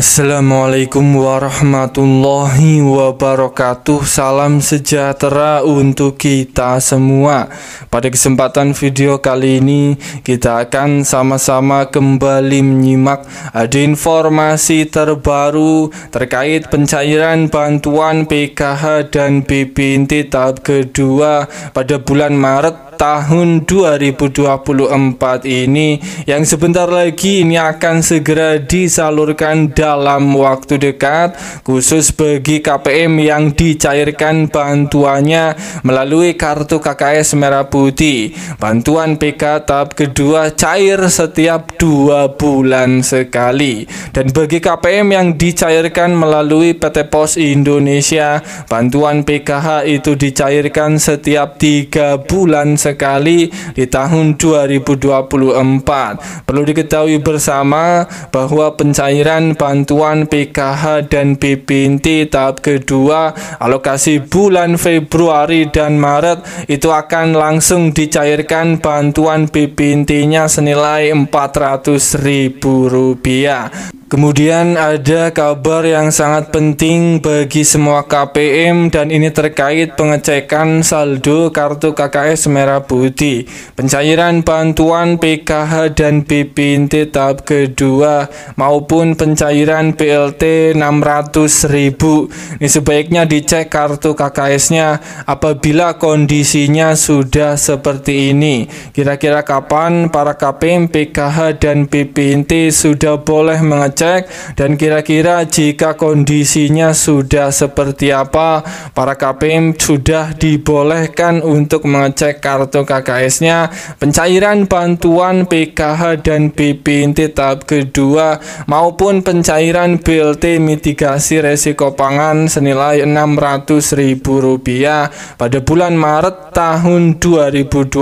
Assalamualaikum warahmatullahi wabarakatuh Salam sejahtera untuk kita semua Pada kesempatan video kali ini Kita akan sama-sama kembali menyimak Ada informasi terbaru Terkait pencairan bantuan PKH dan BPNT tahap kedua Pada bulan Maret tahun 2024 ini yang sebentar lagi ini akan segera disalurkan dalam waktu dekat khusus bagi KPM yang dicairkan bantuannya melalui kartu KKS Merah Putih. Bantuan PK tahap kedua cair setiap dua bulan sekali. Dan bagi KPM yang dicairkan melalui PT Pos Indonesia, bantuan PKH itu dicairkan setiap tiga bulan sekali sekali di tahun 2024. Perlu diketahui bersama bahwa pencairan bantuan PKH dan BPNT tahap kedua alokasi bulan Februari dan Maret itu akan langsung dicairkan bantuan BPNT-nya senilai 400 ribu rupiah. Kemudian ada kabar yang sangat penting bagi semua KPM dan ini terkait pengecekan saldo kartu KKS Merah Putih, pencairan bantuan PKH dan BPNT tahap kedua maupun pencairan PLT 600 ribu. Ini sebaiknya dicek kartu KKS-nya apabila kondisinya sudah seperti ini. Kira-kira kapan para KPM PKH dan BPNT sudah boleh mengecek cek dan kira-kira jika kondisinya sudah seperti apa para KPM sudah dibolehkan untuk mengecek kartu KKS-nya pencairan bantuan PKH dan BPNT tahap kedua maupun pencairan BLT mitigasi resiko pangan senilai Rp600.000 pada bulan Maret tahun 2024.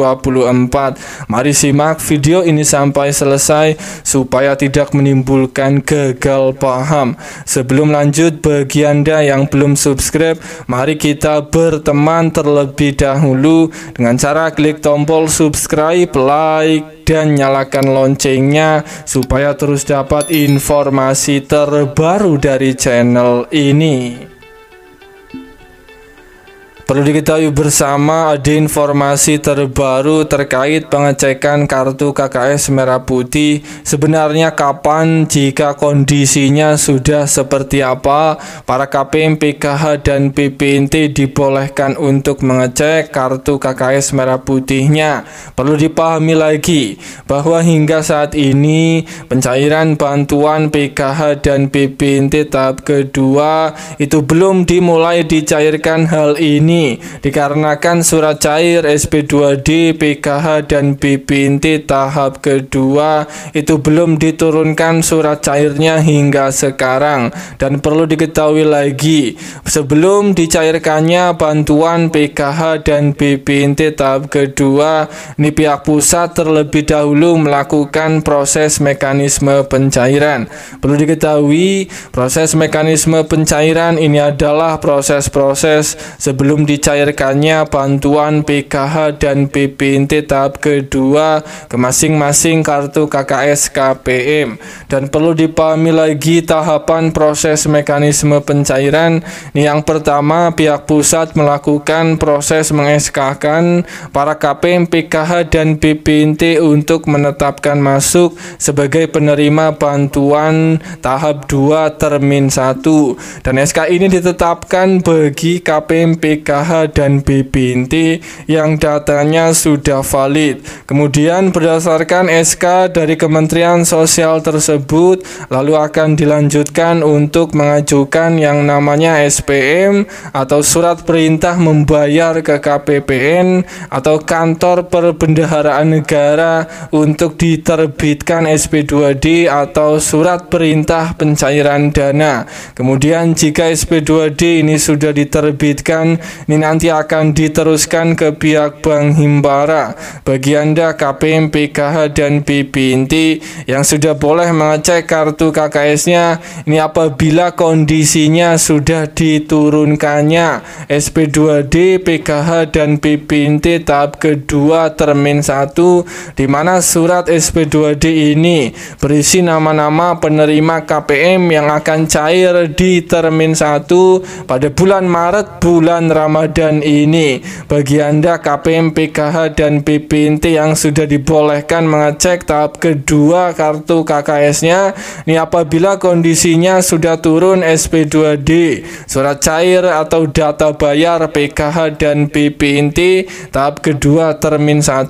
Mari simak video ini sampai selesai supaya tidak menimbulkan gagal paham. Sebelum lanjut bagi Anda yang belum subscribe, mari kita berteman terlebih dahulu dengan cara klik tombol subscribe, like, dan nyalakan loncengnya supaya terus dapat informasi terbaru dari channel ini. Perlu diketahui bersama ada informasi terbaru terkait pengecekan kartu KKS Merah Putih Sebenarnya kapan jika kondisinya sudah seperti apa Para KPM, PKH, dan PPNT dibolehkan untuk mengecek kartu KKS Merah Putihnya Perlu dipahami lagi bahwa hingga saat ini pencairan bantuan PKH dan PPNT tahap kedua Itu belum dimulai dicairkan hal ini ini dikarenakan surat cair SP2D, PKH, dan BPNT tahap kedua itu belum diturunkan surat cairnya hingga sekarang dan perlu diketahui lagi sebelum dicairkannya bantuan PKH dan BPNT tahap kedua ini pihak pusat terlebih dahulu melakukan proses mekanisme pencairan perlu diketahui proses mekanisme pencairan ini adalah proses-proses sebelum dicairkannya bantuan PKH dan BPNT tahap kedua ke masing-masing kartu KKS KPM dan perlu dipahami lagi tahapan proses mekanisme pencairan yang pertama pihak pusat melakukan proses mengeskakan para KPM PKH dan BPNT untuk menetapkan masuk sebagai penerima bantuan tahap 2 termin 1 dan SK ini ditetapkan bagi KPM PKH BPKH dan BPNT yang datanya sudah valid. Kemudian berdasarkan SK dari Kementerian Sosial tersebut lalu akan dilanjutkan untuk mengajukan yang namanya SPM atau surat perintah membayar ke KPPN atau kantor perbendaharaan negara untuk diterbitkan SP2D atau surat perintah pencairan dana. Kemudian jika SP2D ini sudah diterbitkan ini nanti akan diteruskan ke pihak Bank Himbara. Bagi Anda KPM, PKH, dan BPNT yang sudah boleh mengecek kartu KKS-nya, ini apabila kondisinya sudah diturunkannya SP2D, PKH, dan BPNT tahap kedua termin 1 di mana surat SP2D ini berisi nama-nama penerima KPM yang akan cair di termin 1 pada bulan Maret bulan Ramadhan Ramadan ini. Bagi Anda KPM, PKH, dan BPNT yang sudah dibolehkan mengecek tahap kedua kartu KKS-nya, ini apabila kondisinya sudah turun SP2D, surat cair atau data bayar PKH dan BPNT tahap kedua termin 1,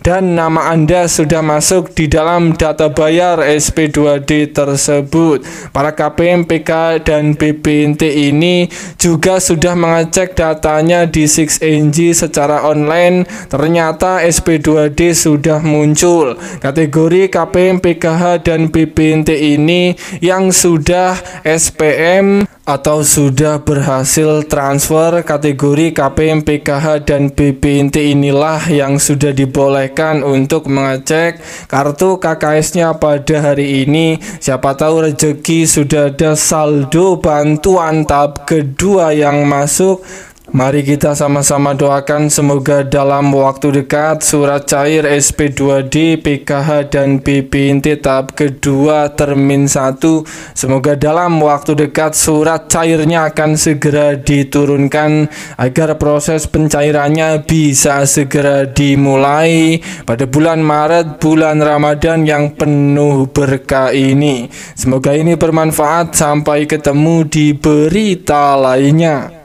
dan nama Anda sudah masuk di dalam data bayar SP2D tersebut. Para KPM, PKH, dan BPNT ini juga sudah mengecek data katanya di 6NG secara online ternyata SP2D sudah muncul. Kategori KPM, PKH, dan BPNT ini yang sudah SPM atau sudah berhasil transfer kategori KPM, PKH, dan BPNT inilah yang sudah dibolehkan untuk mengecek kartu KKS-nya pada hari ini. Siapa tahu rezeki sudah ada saldo bantuan tahap kedua yang masuk Mari kita sama-sama doakan semoga dalam waktu dekat surat cair SP2D, PKH, dan BPNT tahap kedua termin 1 Semoga dalam waktu dekat surat cairnya akan segera diturunkan agar proses pencairannya bisa segera dimulai pada bulan Maret, bulan Ramadan yang penuh berkah ini Semoga ini bermanfaat, sampai ketemu di berita lainnya